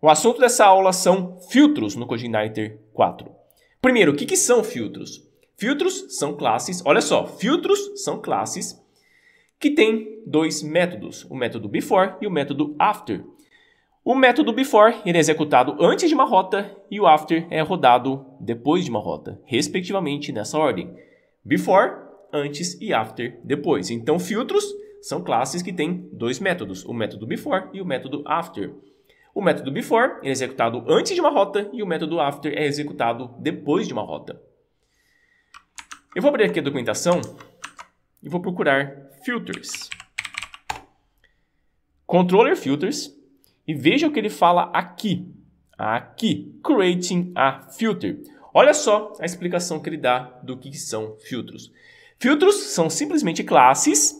O assunto dessa aula são filtros no CodeIgniter 4. Primeiro, o que, que são filtros? Filtros são classes, olha só, filtros são classes que têm dois métodos, o método before e o método after. O método before ele é executado antes de uma rota e o after é rodado depois de uma rota, respectivamente nessa ordem. Before, antes e after, depois. Então, filtros são classes que têm dois métodos, o método before e o método after. O método before é executado antes de uma rota e o método after é executado depois de uma rota. Eu vou abrir aqui a documentação e vou procurar filters. Controller filters e veja o que ele fala aqui. Aqui, creating a filter. Olha só a explicação que ele dá do que são filtros. Filtros são simplesmente classes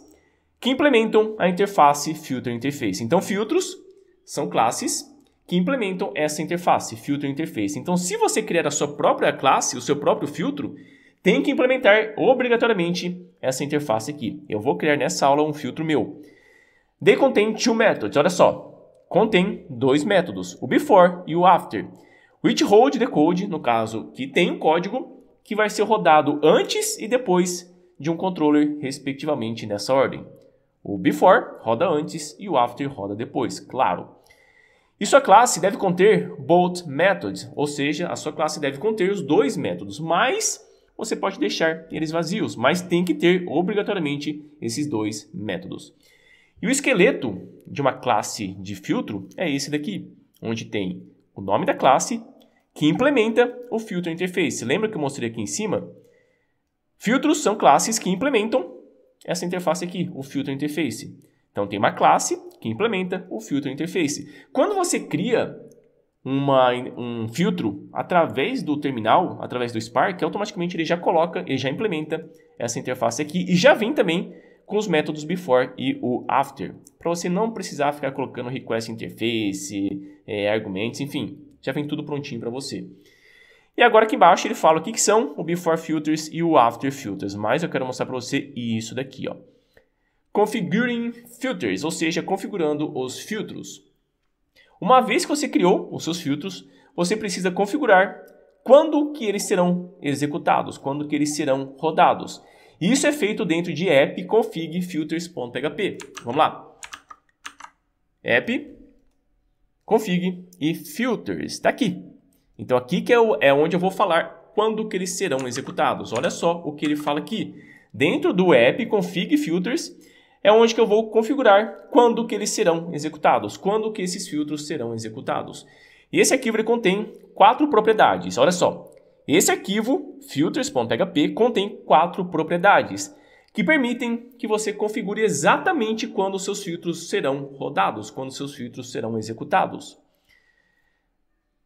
que implementam a interface filter interface. Então, filtros são classes que implementam essa interface, filtro interface. Então, se você criar a sua própria classe, o seu próprio filtro, tem que implementar obrigatoriamente essa interface aqui. Eu vou criar nessa aula um filtro meu. They contain two methods, olha só. Contém dois métodos, o before e o after. Which hold the code, no caso, que tem um código que vai ser rodado antes e depois de um controller, respectivamente, nessa ordem. O before roda antes e o after roda depois, claro. E sua classe deve conter both methods, ou seja, a sua classe deve conter os dois métodos, mas você pode deixar eles vazios, mas tem que ter obrigatoriamente esses dois métodos. E o esqueleto de uma classe de filtro é esse daqui, onde tem o nome da classe que implementa o filtro interface. Lembra que eu mostrei aqui em cima? Filtros são classes que implementam essa interface aqui, o filtro interface. Então tem uma classe que implementa o Filter Interface. Quando você cria uma, um filtro através do terminal, através do Spark, automaticamente ele já coloca, ele já implementa essa interface aqui e já vem também com os métodos before e o after, para você não precisar ficar colocando request interface, é, argumentos, enfim, já vem tudo prontinho para você. E agora aqui embaixo ele fala o que, que são o before filters e o after filters, mas eu quero mostrar para você isso daqui, ó. Configuring Filters, ou seja, configurando os filtros. Uma vez que você criou os seus filtros, você precisa configurar quando que eles serão executados, quando que eles serão rodados. Isso é feito dentro de app config filters.php. Vamos lá. App config e filters. Está aqui. Então aqui que é, é, onde eu vou falar quando que eles serão executados. Olha só o que ele fala aqui. Dentro do app config filters, é onde que eu vou configurar quando que eles serão executados, quando que esses filtros serão executados. E esse arquivo ele contém quatro propriedades, olha só. Esse arquivo, filters.php, contém quatro propriedades que permitem que você configure exatamente quando seus filtros serão rodados, quando seus filtros serão executados.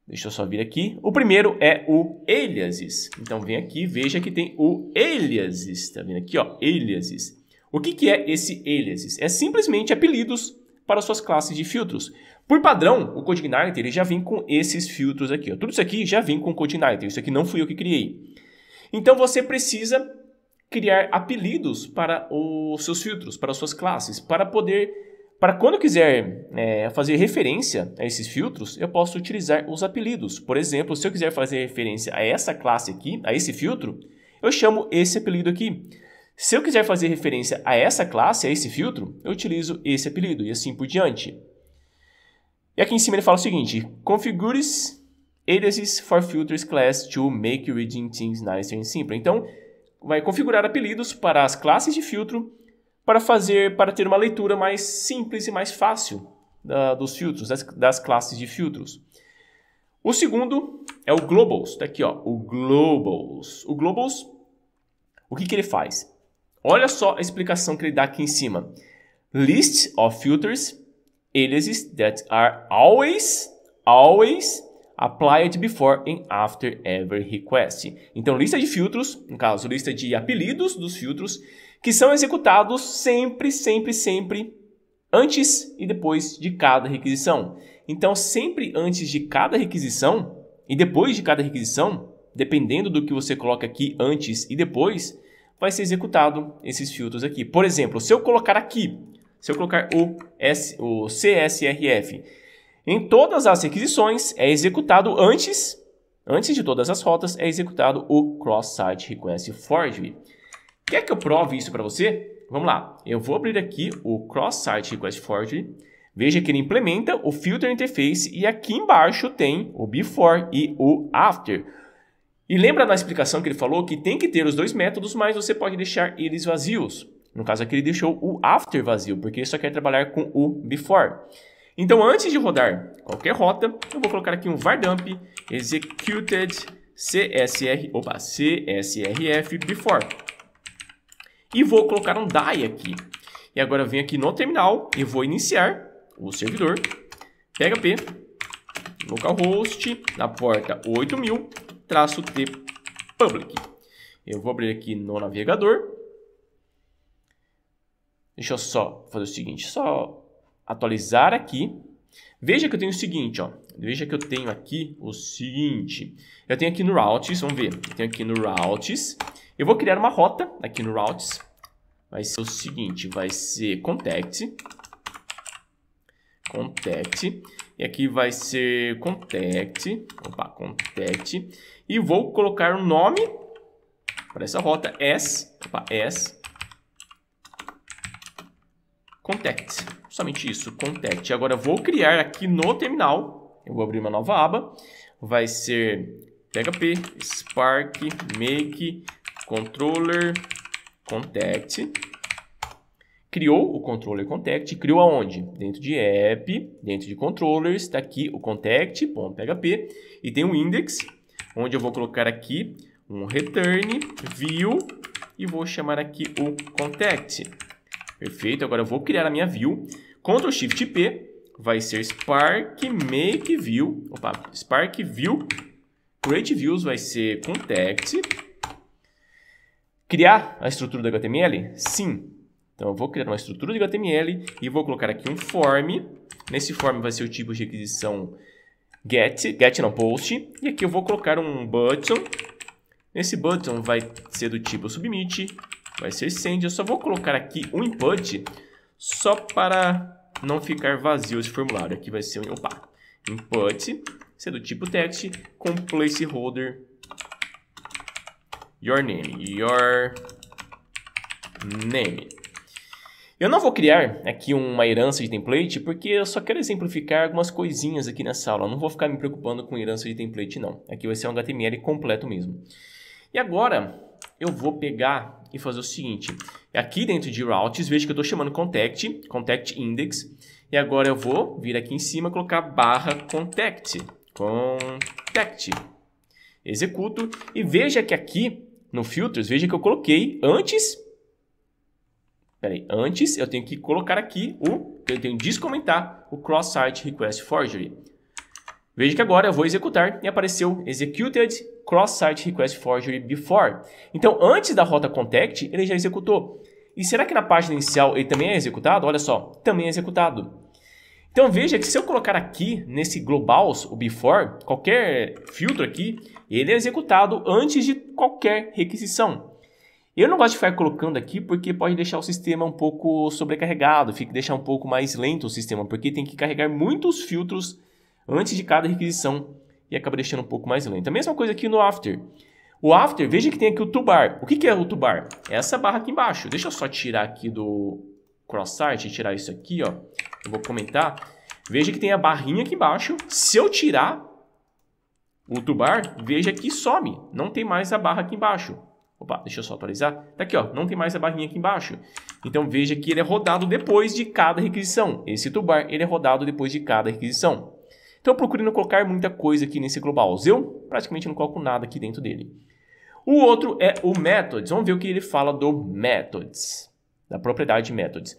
Deixa eu só vir aqui. O primeiro é o aliases. Então vem aqui, veja que tem o aliases, Está vendo aqui, ó, aliases. O que, que é esse aliases? É simplesmente apelidos para suas classes de filtros. Por padrão, o CodeIgniter já vem com esses filtros aqui. Ó. Tudo isso aqui já vem com o CodeIgniter, isso aqui não fui eu que criei. Então você precisa criar apelidos para os seus filtros, para as suas classes, para poder, para quando eu quiser é, fazer referência a esses filtros, eu posso utilizar os apelidos. Por exemplo, se eu quiser fazer referência a essa classe aqui, a esse filtro, eu chamo esse apelido aqui. Se eu quiser fazer referência a essa classe, a esse filtro, eu utilizo esse apelido e assim por diante. E aqui em cima ele fala o seguinte: configures aliases for filters class to make reading things nicer and simpler. Então, vai configurar apelidos para as classes de filtro para fazer para ter uma leitura mais simples e mais fácil da, dos filtros, das, das, classes de filtros. O segundo é o globals, tá aqui, ó, o globals. O globals, o que, que ele faz? Olha só a explicação que ele dá aqui em cima. List of filters, aliases that are always, always applied before and after every request. Então, lista de filtros, no caso, lista de apelidos dos filtros, que são executados sempre, sempre, sempre antes e depois de cada requisição. Então, sempre antes de cada requisição e depois de cada requisição, dependendo do que você coloca aqui antes e depois, vai ser executado esses filtros aqui. Por exemplo, se eu colocar aqui, se eu colocar o, S, o CSRF em todas as requisições, é executado antes, antes de todas as rotas, é executado o Cross-Site Request Forgery. Quer que eu prove isso para você? Vamos lá, eu vou abrir aqui o Cross-Site Request Forgery, veja que ele implementa o Filter Interface e aqui embaixo tem o Before e o After. E lembra na explicação que ele falou que tem que ter os dois métodos, mas você pode deixar eles vazios. No caso aqui, ele deixou o after vazio, porque ele só quer trabalhar com o before. Então, antes de rodar qualquer rota, eu vou colocar aqui um vardump executed csr, opa, csrf before. E vou colocar um die aqui. E agora eu venho aqui no terminal e vou iniciar o servidor. PHP, localhost, na porta 8000, traço T public. Eu vou abrir aqui no navegador. Deixa eu só fazer o seguinte, só atualizar aqui. Veja que eu tenho o seguinte, ó. Veja que eu tenho aqui o seguinte. Eu tenho aqui no routes, vamos ver. Eu tenho aqui no routes. Eu vou criar uma rota aqui no routes. Vai ser o seguinte, vai ser contact. Contact. E aqui vai ser contact, opa, contact. E vou colocar o um nome para essa rota, S, opa, S, contact. Somente isso, contact. Agora vou criar aqui no terminal, eu vou abrir uma nova aba, vai ser PHP, Spark, Make, Controller, Contact criou o controller contact, criou aonde? Dentro de app, dentro de controllers, está aqui o contact.php e tem um index, onde eu vou colocar aqui um return view e vou chamar aqui o contact. Perfeito, agora eu vou criar a minha view, Ctrl Shift P, vai ser Spark Make View, opa, Spark View, Create Views vai ser contact. Criar a estrutura do HTML? Sim, então eu vou criar uma estrutura de HTML e vou colocar aqui um form. Nesse form vai ser o tipo de requisição get, get não post. E aqui eu vou colocar um button. Nesse button vai ser do tipo submit, vai ser send. Eu só vou colocar aqui um input só para não ficar vazio esse formulário. Aqui vai ser um opa, Input, ser do tipo text, com placeholder your name. Your name. Eu não vou criar aqui uma herança de template porque eu só quero exemplificar algumas coisinhas aqui nessa aula. Eu não vou ficar me preocupando com herança de template não. Aqui vai ser um HTML completo mesmo. E agora eu vou pegar e fazer o seguinte. Aqui dentro de routes, veja que eu estou chamando contact, contact index. E agora eu vou vir aqui em cima e colocar barra contact, contact. Executo e veja que aqui no filters, veja que eu coloquei antes Peraí, antes eu tenho que colocar aqui o... Eu tenho que descomentar o Cross-Site Request Forgery. Veja que agora eu vou executar e apareceu Executed Cross-Site Request Forgery Before. Então, antes da rota contact, ele já executou. E será que na página inicial ele também é executado? Olha só, também é executado. Então veja que se eu colocar aqui nesse globals, o before, qualquer filtro aqui, ele é executado antes de qualquer requisição. Eu não gosto de ficar colocando aqui porque pode deixar o sistema um pouco sobrecarregado, fica deixar um pouco mais lento o sistema, porque tem que carregar muitos filtros antes de cada requisição e acaba deixando um pouco mais lento. A mesma coisa aqui no After. O After, veja que tem aqui o toolbar. O que, que é o toolbar? É essa barra aqui embaixo. Deixa eu só tirar aqui do cross-site, tirar isso aqui, ó. Eu vou comentar. Veja que tem a barrinha aqui embaixo. Se eu tirar o toolbar, veja que some. Não tem mais a barra aqui embaixo. Opa, deixa eu só atualizar. Tá aqui, ó, não tem mais a barrinha aqui embaixo. Então veja que ele é rodado depois de cada requisição. Esse toolbar, ele é rodado depois de cada requisição. Então procurando procuro não colocar muita coisa aqui nesse global. Eu praticamente não coloco nada aqui dentro dele. O outro é o methods. Vamos ver o que ele fala do methods, da propriedade methods.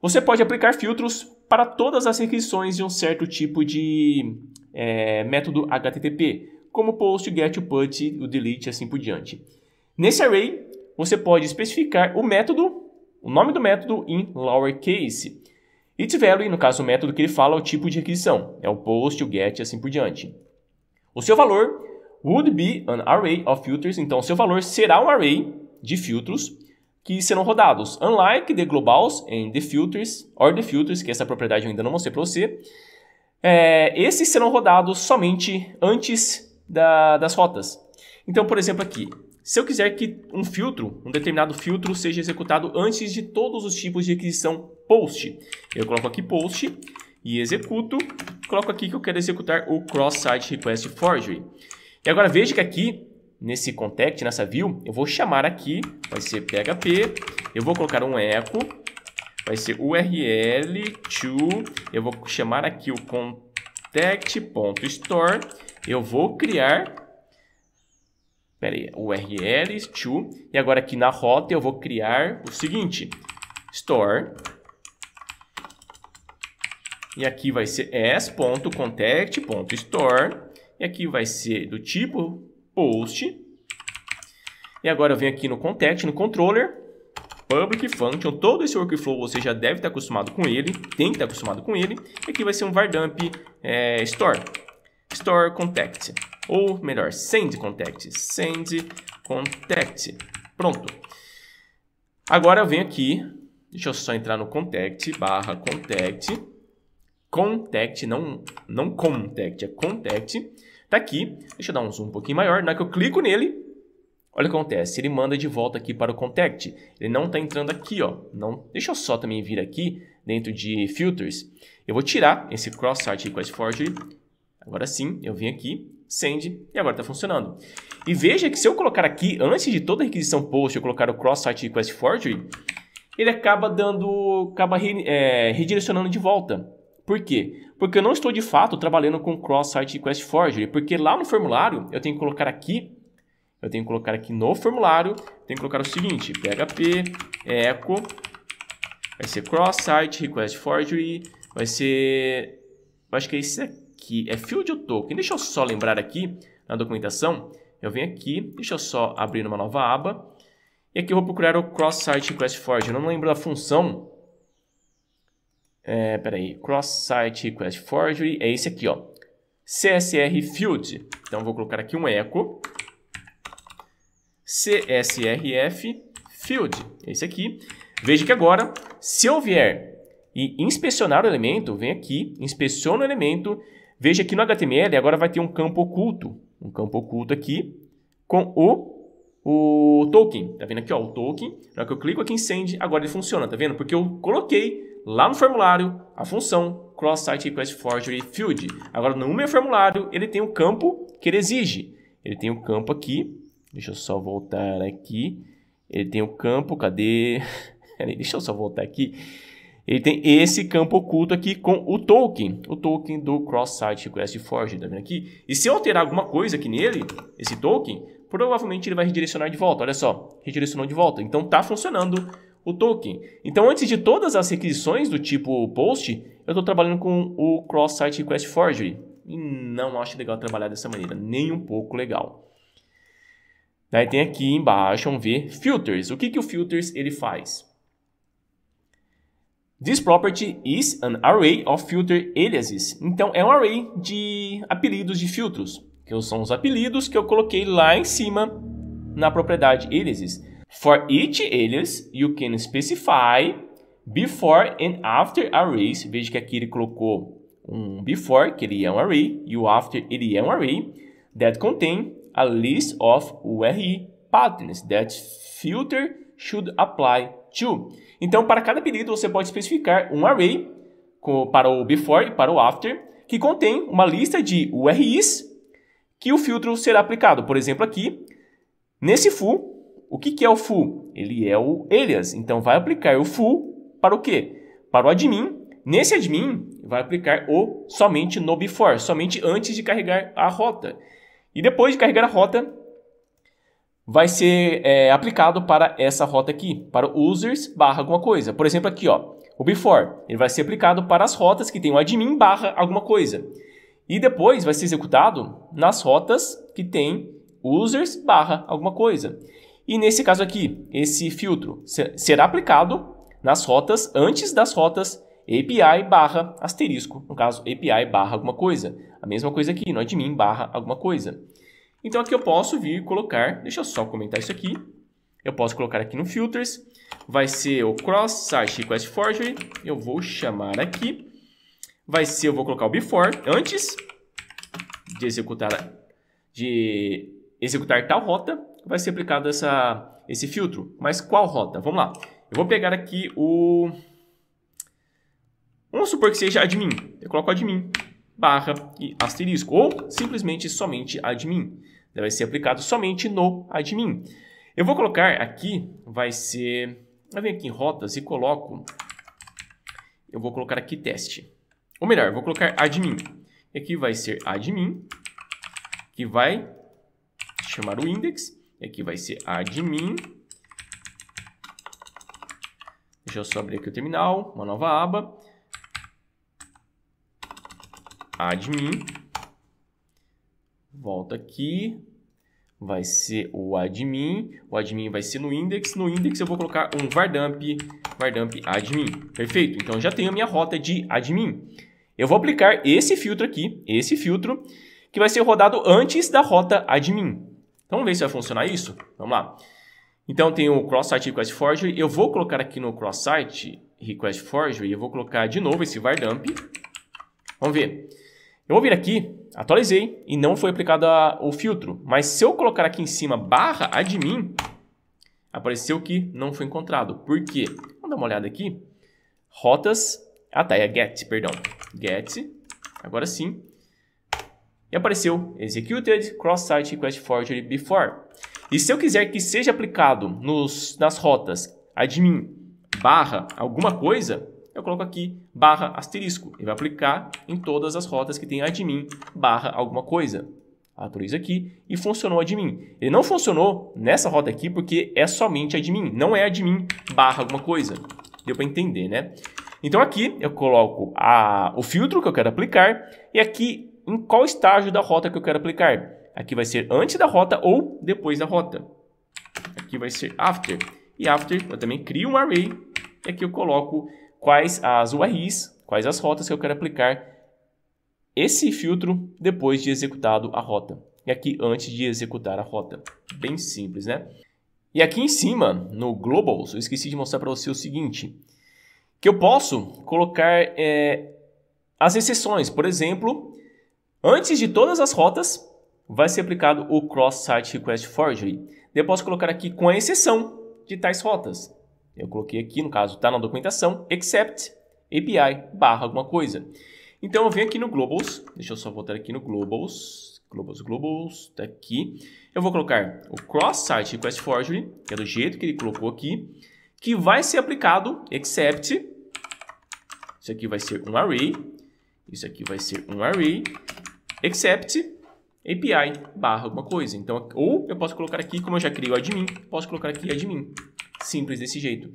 Você pode aplicar filtros para todas as requisições de um certo tipo de é, método HTTP, como o post, get, o put, o delete e assim por diante. Nesse array, você pode especificar o método, o nome do método em lowercase. Its value, no caso o método que ele fala, é o tipo de requisição. É o post, o get e assim por diante. O seu valor would be an array of filters. Então, o seu valor será um array de filtros que serão rodados. Unlike the globals and the filters, or the filters, que essa propriedade eu ainda não mostrei para você. É, esses serão rodados somente antes da, das rotas. Então, por exemplo, aqui, se eu quiser que um filtro, um determinado filtro, seja executado antes de todos os tipos de requisição post. Eu coloco aqui post e executo, coloco aqui que eu quero executar o cross-site request forgery. E agora veja que aqui, nesse contact, nessa view, eu vou chamar aqui, vai ser php, eu vou colocar um echo, vai ser url to, eu vou chamar aqui o contact.store, eu vou criar Espera aí, URL, to, e agora aqui na rota eu vou criar o seguinte, store, e aqui vai ser s.contact.store, e aqui vai ser do tipo post, e agora eu venho aqui no contact, no controller, public function, todo esse workflow você já deve estar acostumado com ele, tem que estar acostumado com ele, e aqui vai ser um vardump é, store, store contact, ou melhor, send contact, send contact. Pronto. Agora eu venho aqui, deixa eu só entrar no contact, barra contact, contact, não, não contact, é contact, tá aqui, deixa eu dar um zoom um pouquinho maior, na hora que eu clico nele, olha o que acontece, ele manda de volta aqui para o contact, ele não tá entrando aqui, ó, não, deixa eu só também vir aqui, dentro de filters, eu vou tirar esse cross-site request forgery, agora sim, eu venho aqui, send, e agora está funcionando. E veja que se eu colocar aqui, antes de toda a requisição post, eu colocar o cross-site request forgery, ele acaba dando, acaba re, é, redirecionando de volta. Por quê? Porque eu não estou de fato trabalhando com cross-site request forgery, porque lá no formulário eu tenho que colocar aqui, eu tenho que colocar aqui no formulário, tenho que colocar o seguinte, php é echo, vai ser cross-site request forgery, vai ser, acho que é esse aqui, que é Field Token. Deixa eu só lembrar aqui na documentação. Eu venho aqui, deixa eu só abrir uma nova aba. E aqui eu vou procurar o Cross-Site Request Forge. Eu não lembro da função. É, peraí, Cross-Site Request Forgery é esse aqui, ó. CSR Field. Então eu vou colocar aqui um echo. CSRF Field. Esse aqui. Veja que agora, se eu vier e inspecionar o elemento, vem aqui, inspeciono o elemento Veja que no HTML agora vai ter um campo oculto, um campo oculto aqui com o, o token. Tá vendo aqui, ó, o token. Na hora que eu clico aqui em send, agora ele funciona, tá vendo? Porque eu coloquei lá no formulário a função cross-site request forgery field. Agora no meu formulário ele tem um campo que ele exige. Ele tem um campo aqui, deixa eu só voltar aqui. Ele tem um campo, cadê? Deixa eu só voltar aqui. Ele tem esse campo oculto aqui com o token, o token do cross-site request forge, tá vendo aqui? E se eu alterar alguma coisa aqui nele, esse token, provavelmente ele vai redirecionar de volta, olha só, redirecionou de volta. Então tá funcionando o token. Então antes de todas as requisições do tipo post, eu estou trabalhando com o cross-site request forgery. E não acho legal trabalhar dessa maneira, nem um pouco legal. Daí tem aqui embaixo, vamos ver, filters. O que, que o filters ele faz? This property is an array of filter aliases. Então é um array de apelidos de filtros, que são os apelidos que eu coloquei lá em cima na propriedade aliases. For each alias, you can specify before and after arrays. Veja que aqui ele colocou um before, que ele é um array, e o after, ele é um array, that contain a list of URI patterns that filter should apply to. Então, para cada pedido, você pode especificar um array com, para o before e para o after, que contém uma lista de URIs que o filtro será aplicado. Por exemplo, aqui, nesse foo, o que, que é o foo? Ele é o alias. Então, vai aplicar o foo para o quê? Para o admin. Nesse admin, vai aplicar o somente no before, somente antes de carregar a rota. E depois de carregar a rota, vai ser é, aplicado para essa rota aqui, para users barra alguma coisa. Por exemplo, aqui, ó, o before, ele vai ser aplicado para as rotas que tem o admin barra alguma coisa. E depois vai ser executado nas rotas que tem users barra alguma coisa. E nesse caso aqui, esse filtro será aplicado nas rotas antes das rotas API barra asterisco, no caso API barra alguma coisa. A mesma coisa aqui, no admin barra alguma coisa. Então aqui eu posso vir e colocar, deixa eu só comentar isso aqui. Eu posso colocar aqui no filters, vai ser o cross site request forgery, eu vou chamar aqui. Vai ser, eu vou colocar o before, antes de executar, de executar tal rota, vai ser aplicado essa, esse filtro. Mas qual rota? Vamos lá. Eu vou pegar aqui o... Vamos supor que seja admin. Eu coloco admin barra e asterisco, ou simplesmente somente admin. Vai ser aplicado somente no admin. Eu vou colocar aqui, vai ser, eu venho aqui em rotas e coloco, eu vou colocar aqui teste. Ou melhor, vou colocar admin. E aqui vai ser admin, que vai chamar o index, e aqui vai ser admin. Deixa eu só abrir aqui o terminal, uma nova aba admin. Volta aqui. Vai ser o admin. O admin vai ser no index. No index eu vou colocar um vardump, vardump admin. Perfeito? Então já tenho a minha rota de admin. Eu vou aplicar esse filtro aqui, esse filtro, que vai ser rodado antes da rota admin. Então vamos ver se vai funcionar isso. Vamos lá. Então tem o cross-site request forgery. Eu vou colocar aqui no cross-site request forgery, eu vou colocar de novo esse vardump. Vamos ver. Eu vou vir aqui, atualizei e não foi aplicado a, o filtro. Mas se eu colocar aqui em cima barra admin, apareceu que não foi encontrado. Por quê? Vamos dar uma olhada aqui. Rotas. Ah, tá, é get, perdão. Get. Agora sim. E apareceu executed cross-site request forgery before. E se eu quiser que seja aplicado nos, nas rotas admin barra alguma coisa, eu coloco aqui barra asterisco ele vai aplicar em todas as rotas que tem admin barra alguma coisa. Autorizo aqui e funcionou admin. Ele não funcionou nessa rota aqui porque é somente admin, não é admin barra alguma coisa. Deu para entender, né? Então aqui eu coloco a, o filtro que eu quero aplicar e aqui em qual estágio da rota que eu quero aplicar. Aqui vai ser antes da rota ou depois da rota. Aqui vai ser after. E after eu também crio um array e aqui eu coloco quais as URIs, quais as rotas que eu quero aplicar esse filtro depois de executado a rota. E aqui antes de executar a rota. Bem simples, né? E aqui em cima, no Globals, eu esqueci de mostrar para você o seguinte, que eu posso colocar é, as exceções. Por exemplo, antes de todas as rotas, vai ser aplicado o Cross-Site Request Forgery. Eu posso colocar aqui com a exceção de tais rotas. Eu coloquei aqui, no caso está na documentação, except API barra alguma coisa. Então eu venho aqui no Globals, deixa eu só voltar aqui no Globals, Globals, Globals, está aqui. Eu vou colocar o Cross-Site Request Forgery, que é do jeito que ele colocou aqui, que vai ser aplicado, except, isso aqui vai ser um array, isso aqui vai ser um array, except API barra alguma coisa. Então, ou eu posso colocar aqui, como eu já criei o admin, posso colocar aqui admin simples desse jeito.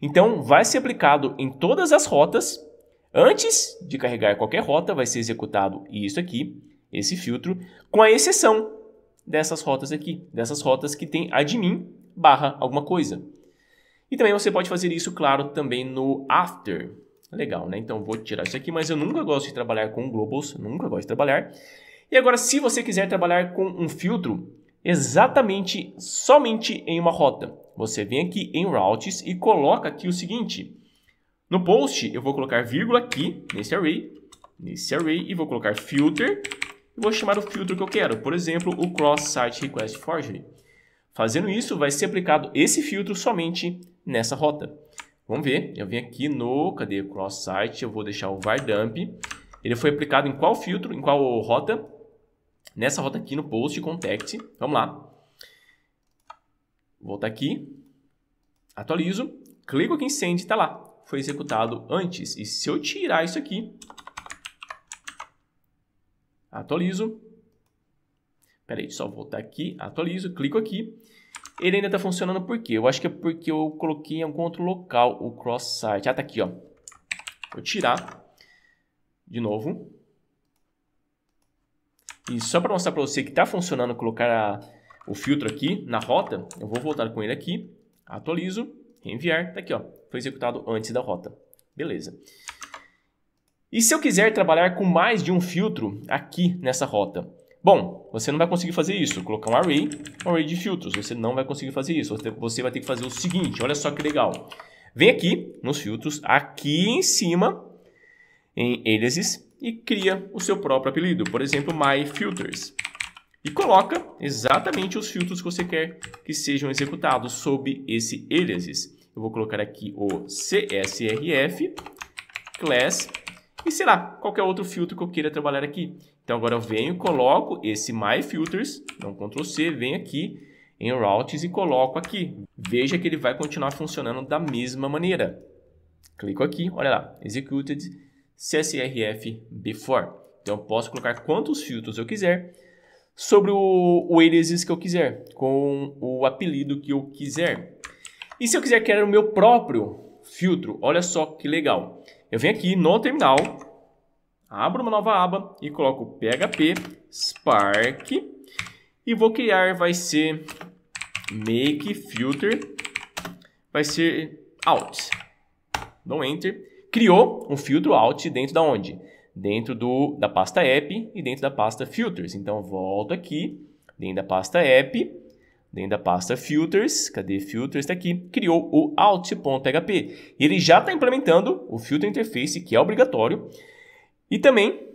Então, vai ser aplicado em todas as rotas. Antes de carregar qualquer rota, vai ser executado isso aqui, esse filtro, com a exceção dessas rotas aqui, dessas rotas que tem admin barra alguma coisa. E também você pode fazer isso, claro, também no after. Legal, né? Então, vou tirar isso aqui, mas eu nunca gosto de trabalhar com globals, nunca gosto de trabalhar. E agora, se você quiser trabalhar com um filtro, exatamente somente em uma rota. Você vem aqui em routes e coloca aqui o seguinte. No post, eu vou colocar vírgula aqui, nesse array, nesse array, e vou colocar filter, e vou chamar o filtro que eu quero, por exemplo, o cross-site request forgery. Fazendo isso, vai ser aplicado esse filtro somente nessa rota. Vamos ver, eu venho aqui no, cadê, cross-site, eu vou deixar o var dump, ele foi aplicado em qual filtro, em qual rota? nessa rota aqui no post contact. Vamos lá. voltar aqui, atualizo, clico aqui em send, está lá. Foi executado antes. E se eu tirar isso aqui, atualizo. Peraí, só voltar aqui, atualizo, clico aqui. Ele ainda está funcionando por quê? Eu acho que é porque eu coloquei em algum outro local o cross-site. Ah, tá aqui, ó. Vou tirar de novo. E só para mostrar para você que está funcionando colocar a, o filtro aqui na rota, eu vou voltar com ele aqui, atualizo, enviar, está aqui, ó, foi executado antes da rota. Beleza. E se eu quiser trabalhar com mais de um filtro aqui nessa rota? Bom, você não vai conseguir fazer isso, colocar um array, um array de filtros, você não vai conseguir fazer isso, você vai ter que fazer o seguinte, olha só que legal. Vem aqui nos filtros, aqui em cima, em Aliases, e cria o seu próprio apelido, por exemplo, My Filters. E coloca exatamente os filtros que você quer que sejam executados sob esse aliases. Eu vou colocar aqui o CSRF, class e sei lá, qualquer outro filtro que eu queira trabalhar aqui. Então agora eu venho, coloco esse My Filters, então Ctrl C, venho aqui em Routes e coloco aqui. Veja que ele vai continuar funcionando da mesma maneira. Clico aqui, olha lá, Executed, CSRF Before. Então eu posso colocar quantos filtros eu quiser sobre o, o aliases que eu quiser, com o apelido que eu quiser. E se eu quiser criar o meu próprio filtro, olha só que legal. Eu venho aqui no terminal, abro uma nova aba e coloco PHP Spark e vou criar, vai ser make filter, vai ser out. Dou enter criou um filtro out dentro da onde? Dentro do, da pasta app e dentro da pasta filters. Então, volto aqui, dentro da pasta app, dentro da pasta filters, cadê filters? Está aqui, criou o out.php. Ele já está implementando o filtro interface, que é obrigatório, e também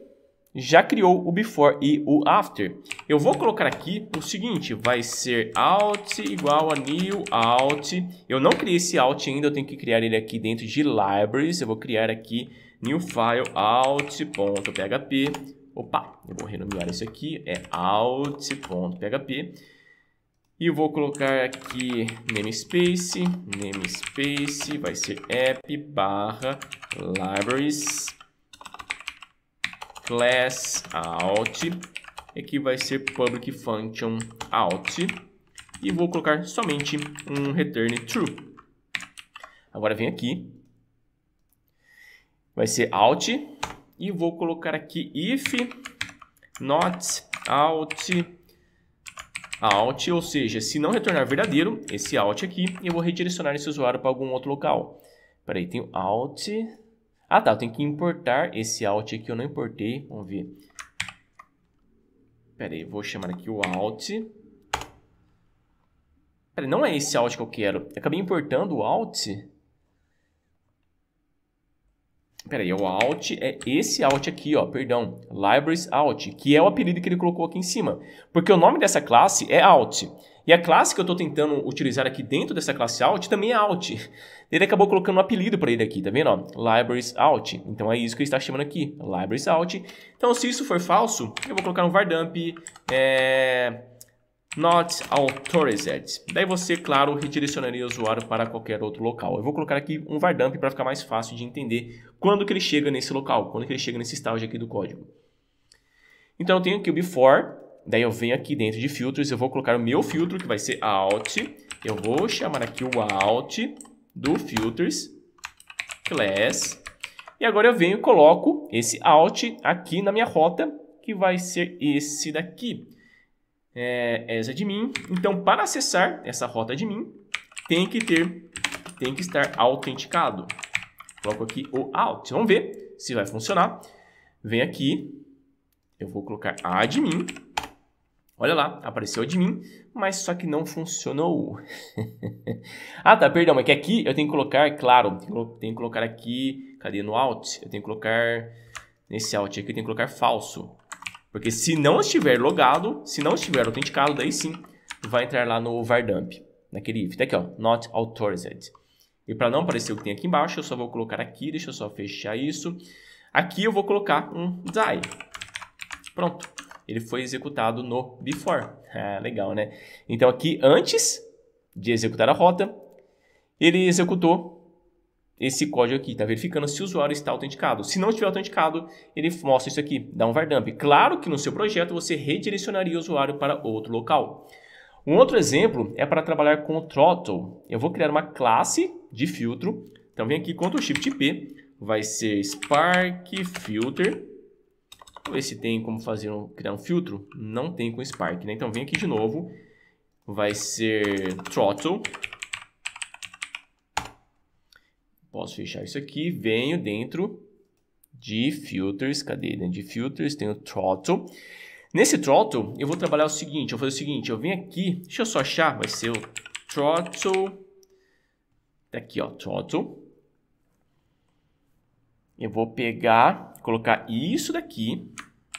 já criou o before e o after. Eu vou colocar aqui o seguinte, vai ser out igual a new out. Eu não criei esse out ainda, eu tenho que criar ele aqui dentro de libraries. Eu vou criar aqui new file out.php. Opa, eu vou renomear isso aqui, é out.php. E vou colocar aqui namespace, namespace vai ser app barra libraries class out, aqui vai ser public function out, e vou colocar somente um return true. Agora vem aqui, vai ser out, e vou colocar aqui if not out out, ou seja, se não retornar verdadeiro, esse out aqui, eu vou redirecionar esse usuário para algum outro local. aí, tem out, ah, tá, eu tenho que importar esse alt aqui, eu não importei. Vamos ver. Pera aí, vou chamar aqui o alt. Pera aí, não é esse alt que eu quero. Eu acabei importando o alt. Pera aí, o alt é esse alt aqui, ó, perdão, libraries alt, que é o apelido que ele colocou aqui em cima. Porque o nome dessa classe é alt. E a classe que eu estou tentando utilizar aqui dentro dessa classe alt também é alt. Ele acabou colocando um apelido para ele aqui, tá vendo? Ó, libraries alt. Então é isso que ele está chamando aqui, libraries alt. Então se isso for falso, eu vou colocar um vardump é, not authorized. Daí você, claro, redirecionaria o usuário para qualquer outro local. Eu vou colocar aqui um vardump para ficar mais fácil de entender quando que ele chega nesse local, quando que ele chega nesse estágio aqui do código. Então eu tenho aqui o before Daí eu venho aqui dentro de filtros, eu vou colocar o meu filtro, que vai ser alt. Eu vou chamar aqui o alt do filters class. E agora eu venho e coloco esse alt aqui na minha rota, que vai ser esse daqui. É, essa é de mim. Então, para acessar essa rota de mim, tem que ter, tem que estar autenticado. Coloco aqui o alt. Vamos ver se vai funcionar. Vem aqui, eu vou colocar admin Olha lá, apareceu de mim, mas só que não funcionou. ah, tá, perdão, é que aqui eu tenho que colocar, claro, tenho que colocar aqui, cadê no alt? Eu tenho que colocar nesse alt aqui, eu tenho que colocar falso. Porque se não estiver logado, se não estiver autenticado, daí sim vai entrar lá no Vardump, naquele if. Tá aqui, ó, not authorized. E para não aparecer o que tem aqui embaixo, eu só vou colocar aqui, deixa eu só fechar isso. Aqui eu vou colocar um die. Pronto ele foi executado no before. Ah, legal, né? Então aqui antes de executar a rota, ele executou esse código aqui, está verificando se o usuário está autenticado. Se não estiver autenticado, ele mostra isso aqui, dá um var dump. Claro que no seu projeto você redirecionaria o usuário para outro local. Um outro exemplo é para trabalhar com o throttle. Eu vou criar uma classe de filtro. Então vem aqui Ctrl Shift P, vai ser Spark Filter Vamos ver se tem como fazer um, criar um filtro. Não tem com Spark, né? Então vem aqui de novo. Vai ser throttle. Posso fechar isso aqui. Venho dentro de filters. Cadê? Dentro né? de filters tem o throttle. Nesse throttle, eu vou trabalhar o seguinte. Eu vou fazer o seguinte. Eu venho aqui. Deixa eu só achar. Vai ser o throttle. Tá aqui, ó. Throttle. Eu vou pegar, colocar isso daqui,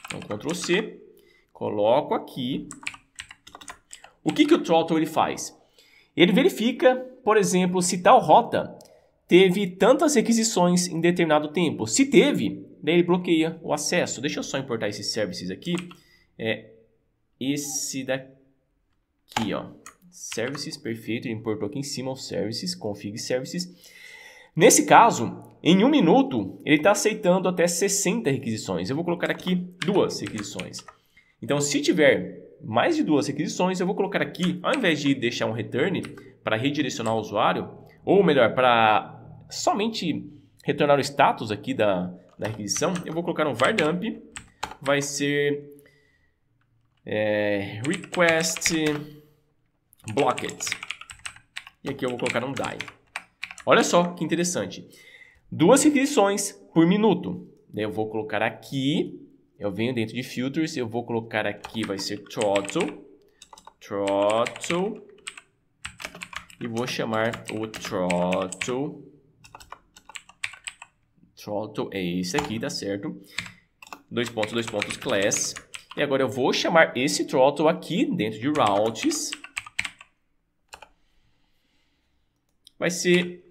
então Ctrl C, coloco aqui. O que, que o throttle ele faz? Ele verifica, por exemplo, se tal rota teve tantas requisições em determinado tempo. Se teve, daí ele bloqueia o acesso. Deixa eu só importar esses services aqui. É esse daqui, ó. Services, perfeito, ele importou aqui em cima os services, config services. Nesse caso, em um minuto, ele está aceitando até 60 requisições. Eu vou colocar aqui duas requisições. Então, se tiver mais de duas requisições, eu vou colocar aqui, ao invés de deixar um return para redirecionar o usuário, ou melhor, para somente retornar o status aqui da, da requisição, eu vou colocar um var dump, vai ser é, request blocked. E aqui eu vou colocar um die. Olha só que interessante duas repetições por minuto. Eu vou colocar aqui, eu venho dentro de filters, eu vou colocar aqui, vai ser throttle, throttle, e vou chamar o throttle, throttle é esse aqui, tá certo? Dois pontos, dois pontos, class. E agora eu vou chamar esse throttle aqui dentro de routes. Vai ser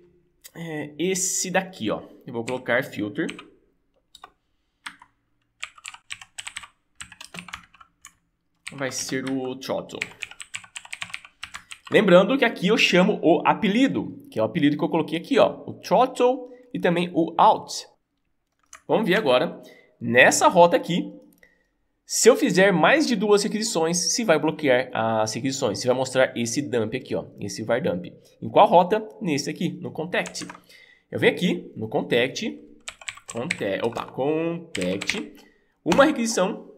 é, esse daqui, ó. Eu vou colocar filter. Vai ser o throttle. Lembrando que aqui eu chamo o apelido, que é o apelido que eu coloquei aqui, ó, o throttle e também o out. Vamos ver agora nessa rota aqui se eu fizer mais de duas requisições, se vai bloquear as requisições. se vai mostrar esse dump aqui, ó, esse var dump. Em qual rota? Nesse aqui, no contact. Eu venho aqui no contact, contact, opa, contact, uma requisição,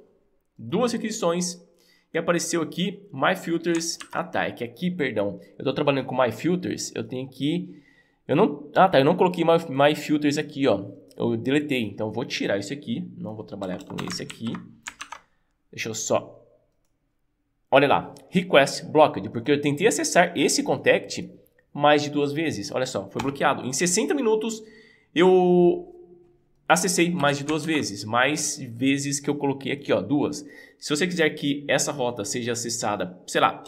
duas requisições e apareceu aqui my filters attack. Aqui, perdão, eu estou trabalhando com my filters, eu tenho que eu não, ah, tá, eu não coloquei my, my filters aqui, ó. Eu deletei, então vou tirar isso aqui, não vou trabalhar com esse aqui. Deixa eu só. Olha lá, request blocked, porque eu tentei acessar esse contact mais de duas vezes. Olha só, foi bloqueado. Em 60 minutos eu acessei mais de duas vezes, mais vezes que eu coloquei aqui, ó, duas. Se você quiser que essa rota seja acessada, sei lá,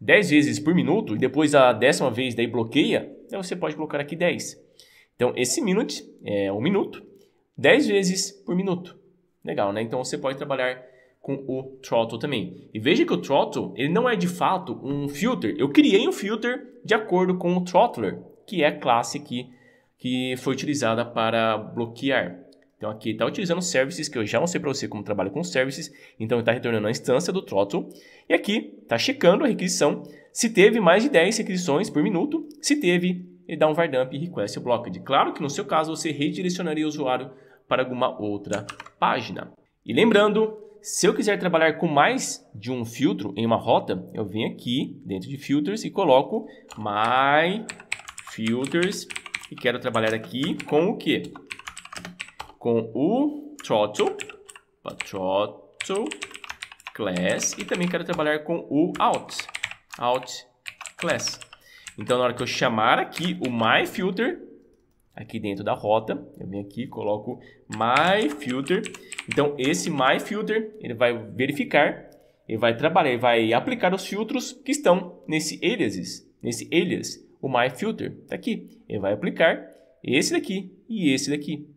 10 vezes por minuto e depois a décima vez daí bloqueia, então você pode colocar aqui 10. Então esse minute é um minuto, 10 vezes por minuto. Legal, né? Então você pode trabalhar com o throttle também. E veja que o throttle, ele não é de fato um filter. Eu criei um filter de acordo com o throttler, que é a classe que, que foi utilizada para bloquear. Então aqui está utilizando services, que eu já não sei para você como trabalho com services. Então está retornando a instância do throttle. E aqui está checando a requisição. Se teve mais de 10 requisições por minuto, se teve, ele dá um var dump request blocked. Claro que no seu caso você redirecionaria o usuário para alguma outra página. E lembrando, se eu quiser trabalhar com mais de um filtro em uma rota, eu venho aqui dentro de filters e coloco my filters e quero trabalhar aqui com o que? Com o throttle, throttle class e também quero trabalhar com o out, out class. Então na hora que eu chamar aqui o my filter aqui dentro da rota, eu venho aqui, coloco my filter. Então esse my filter, ele vai verificar, ele vai trabalhar, ele vai aplicar os filtros que estão nesse aliases, nesse alias, o my filter, tá aqui. Ele vai aplicar esse daqui e esse daqui.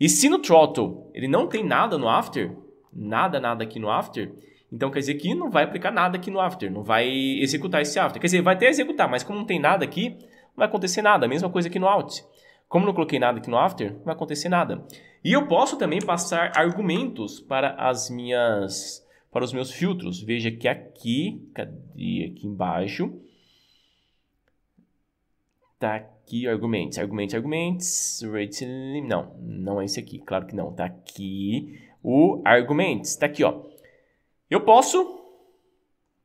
E se no throttle ele não tem nada no after, nada, nada aqui no after, então quer dizer que não vai aplicar nada aqui no after, não vai executar esse after. Quer dizer, vai até executar, mas como não tem nada aqui, não vai acontecer nada. A mesma coisa aqui no out. Como não coloquei nada aqui no after, não vai acontecer nada. E eu posso também passar argumentos para as minhas para os meus filtros. Veja que aqui, cadê aqui embaixo? Tá aqui argumentos, argumentos, argumentos, rate não, não é esse aqui, claro que não, tá aqui o argumentos, tá aqui, ó. Eu posso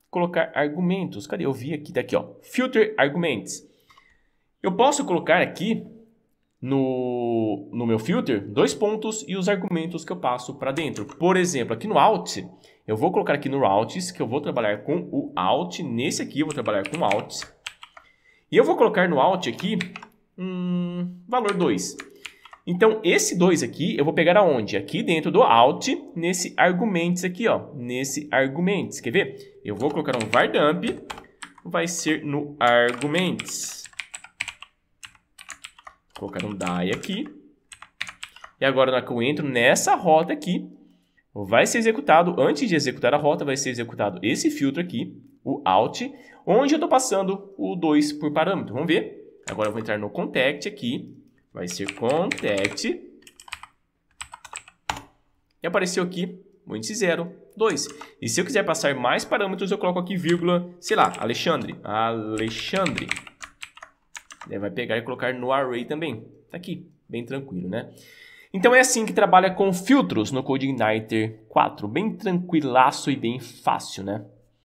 colocar argumentos. Cadê? Eu vi aqui, tá aqui, ó. Filter argumentos. Eu posso colocar aqui no, no meu filter dois pontos e os argumentos que eu passo para dentro. Por exemplo, aqui no alt, eu vou colocar aqui no routes, que eu vou trabalhar com o alt. Nesse aqui eu vou trabalhar com alt. E eu vou colocar no alt aqui, hum, valor 2. Então, esse 2 aqui, eu vou pegar aonde? Aqui dentro do alt, nesse arguments aqui, ó. Nesse arguments, quer ver? Eu vou colocar um var dump, vai ser no arguments colocar um die aqui. E agora, na que eu entro nessa rota aqui, vai ser executado, antes de executar a rota, vai ser executado esse filtro aqui, o out, onde eu estou passando o 2 por parâmetro. Vamos ver. Agora eu vou entrar no contact aqui, vai ser contact. E apareceu aqui muito zero 0, 2. E se eu quiser passar mais parâmetros, eu coloco aqui vírgula, sei lá, Alexandre. Alexandre. Ele vai pegar e colocar no array também. Tá aqui, bem tranquilo, né? Então é assim que trabalha com filtros no CodeIgniter 4, bem tranquilaço e bem fácil, né?